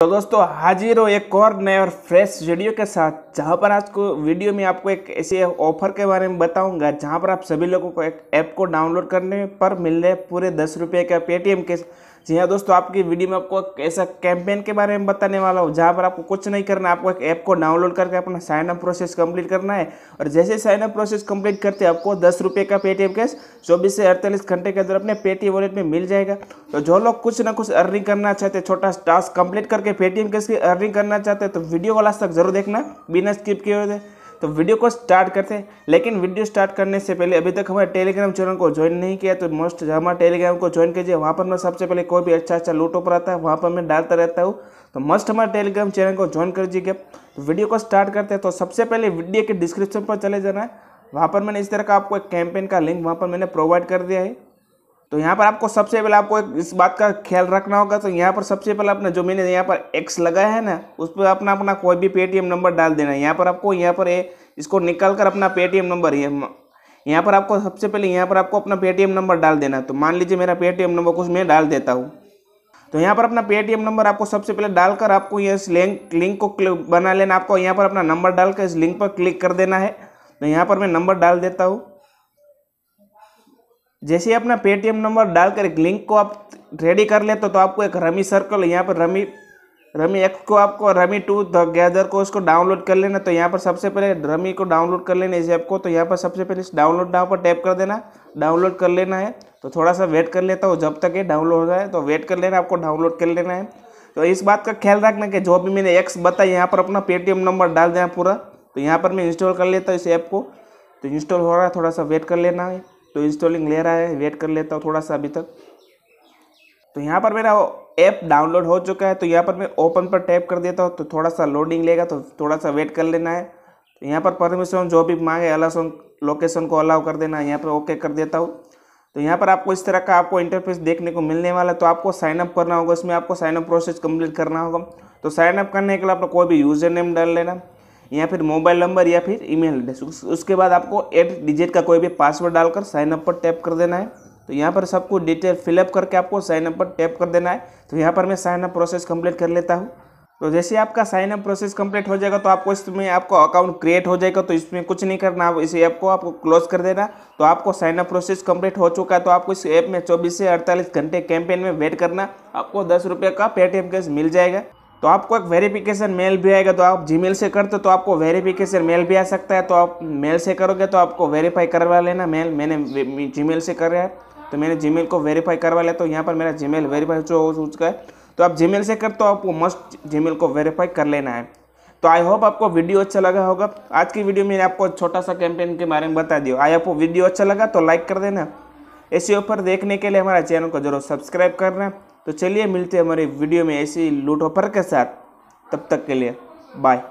तो दोस्तों हाजिर हो एक और नए और फ्रेश वीडियो के साथ जहां पर आज को वीडियो में आपको एक ऐसे ऑफर के बारे में बताऊंगा जहां पर आप सभी लोगों को एक ऐप को डाउनलोड करने पर मिल रहे पूरे दस रुपये का पेटीएम के जी हाँ दोस्तों आपकी वीडियो में आपको एक ऐसा कैंपेन के बारे में बताने वाला हूँ जहाँ पर आपको कुछ नहीं करना है आपको एक ऐप को डाउनलोड करके अपना साइनअप प्रोसेस कंप्लीट करना है और जैसे साइनअप प्रोसेस कंप्लीट करते हैं आपको दस रुपये का पेटीएम कैश चौबीस से अड़तालीस घंटे के अंदर अपने पेटीएम वॉलेट में मिल जाएगा तो जो लोग कुछ ना कुछ अर्निंग करना चाहते छोटा टास्क कंप्लीट करके पेटीएम कैश की अर्निंग करना चाहते तो वीडियो को लास्ट तक जरूर देखना बिना स्किप किए हुए तो वीडियो को स्टार्ट करते हैं लेकिन वीडियो स्टार्ट करने से पहले अभी तक हमारे टेलीग्राम चैनल को ज्वाइन नहीं किया तो मोस्ट हमारे टेलीग्राम को ज्वाइन कीजिए वहाँ पर मैं सबसे पहले कोई भी अच्छा अच्छा लूट पर आता है वहाँ पर मैं डालता रहता हूँ तो मस्ट हमारे टेलीग्राम चैनल को ज्वाइन कर दीजिए तो वीडियो को स्टार्ट करते हैं तो सबसे पहले वीडियो के डिस्क्रिप्शन पर चले जाना है वहाँ पर मैंने इस तरह का आपको एक कैंपेन का लिंक वहाँ पर मैंने प्रोवाइड कर दिया है तो यहाँ पर आपको सबसे पहले आपको इस बात का ख्याल रखना होगा तो यहाँ पर सबसे पहले अपना जो मैंने यहाँ पर एक्स लगाया है ना उस पर अपना अपना कोई भी पेटीएम नंबर डाल देना है यहाँ पर आपको यहाँ पर ए, इसको निकाल कर अपना पेटीएम नंबर ये यहाँ पर आपको सबसे पहले यहाँ पर आपको अपना पेटीएम नंबर डाल देना तो मान लीजिए मेरा पेटीएम नंबर कुछ मैं डाल देता हूँ तो यहाँ पर अपना पेटीएम नंबर आपको सबसे पहले डालकर आपको ये इस लिंक लिंक को बना लेना आपको यहाँ पर अपना नंबर डालकर इस लिंक पर क्लिक कर देना है तो यहाँ पर मैं नंबर डाल देता हूँ जैसे ही अपना पेटीएम नंबर डालकर एक लिंक को आप रेडी कर लेते तो, तो आपको एक रमी सर्कल यहाँ पर रमी रमी एक्स को आपको रमी टू द गैदर को उसको डाउनलोड कर लेना तो यहाँ पर सबसे पहले रमी को डाउनलोड कर लेना इस ऐप को तो यहाँ पर सबसे पहले इस डाउनलोड नाव पर टैप कर देना डाउनलोड कर लेना है तो थोड़ा सा वेट कर लेता हूँ जब तक ये डाउनलोड हो जाए तो वेट कर लेना आपको डाउनलोड कर लेना है तो इस बात का ख्याल रखना कि जो भी मैंने एक्स बताया यहाँ पर अपना पेटीएम नंबर डाल देना पूरा तो यहाँ पर मैं इंस्टॉल कर लेता हूँ इस ऐप को तो इंस्टॉल हो रहा है थोड़ा सा वेट कर लेना है तो इंस्टॉलिंग ले रहा है वेट कर लेता हूँ थोड़ा सा अभी तक तो यहाँ पर मेरा ऐप डाउनलोड हो चुका है तो यहाँ पर मैं ओपन पर टैप कर देता हूँ तो थोड़ा सा लोडिंग लेगा तो थोड़ा सा वेट कर लेना है तो यहाँ पर परमिशन जो भी मांगे अलासन लोकेशन को अलाउ कर देना है यहाँ पर ओके कर देता हूँ तो यहाँ पर आपको इस तरह का आपको इंटरफेस देखने को मिलने वाला है तो आपको साइनअप करना होगा इसमें आपको साइनअप प्रोसेस कम्प्लीट करना होगा तो साइनअप करने के लिए आपको कोई भी यूज़र नेम डाल लेना या फिर मोबाइल नंबर या फिर ईमेल एड्रेस उसके बाद आपको एट डिजिट का कोई भी पासवर्ड डालकर साइन अप पर टैप कर देना है तो यहाँ पर सबको डिटेल फिलअप करके आपको साइन अप पर टैप कर देना है तो यहाँ पर मैं साइन अप प्रोसेस कंप्लीट कर लेता हूँ तो जैसे आपका साइन अप प्रोसेस कंप्लीट हो जाएगा तो आपको इसमें आपको अकाउंट क्रिएट हो जाएगा तो इसमें कुछ नहीं करना आप इस ऐप को आपको क्लोज कर देना तो आपको साइन अप प्रोसेस कंप्लीट हो चुका है तो आपको इस ऐप में 24 से 48 घंटे कैंपेन में वेट करना आपको दस रुपये का पेटीएम कैश मिल जाएगा तो आपको एक वेरिफिकेशन मेल भी आएगा तो आप जीमेल से करते तो आपको वेरिफिकेशन मेल भी आ सकता है तो आप मेल से करोगे तो आपको वेरीफाई करवा लेना मेल मैंने जीमेल से कर रहा है तो मैंने जीमेल को वेरीफाई करवा लिया तो यहाँ पर मेरा जीमेल वेरीफाई जो हो चुका है तो आप जीमेल से कर तो आपको मस्ट जीमेल को वेरीफाई कर लेना है तो आई होप आपको वीडियो अच्छा लगा होगा आज की वीडियो में आपको छोटा सा कैंपेन के बारे में बता दिया आई आपको वीडियो अच्छा लगा तो लाइक कर देना ऐसी ऑफर देखने के लिए हमारा चैनल को जरूर सब्सक्राइब करना तो चलिए मिलते हैं हमारे वीडियो में ऐसी लूट ऑफर के साथ तब तक के लिए बाय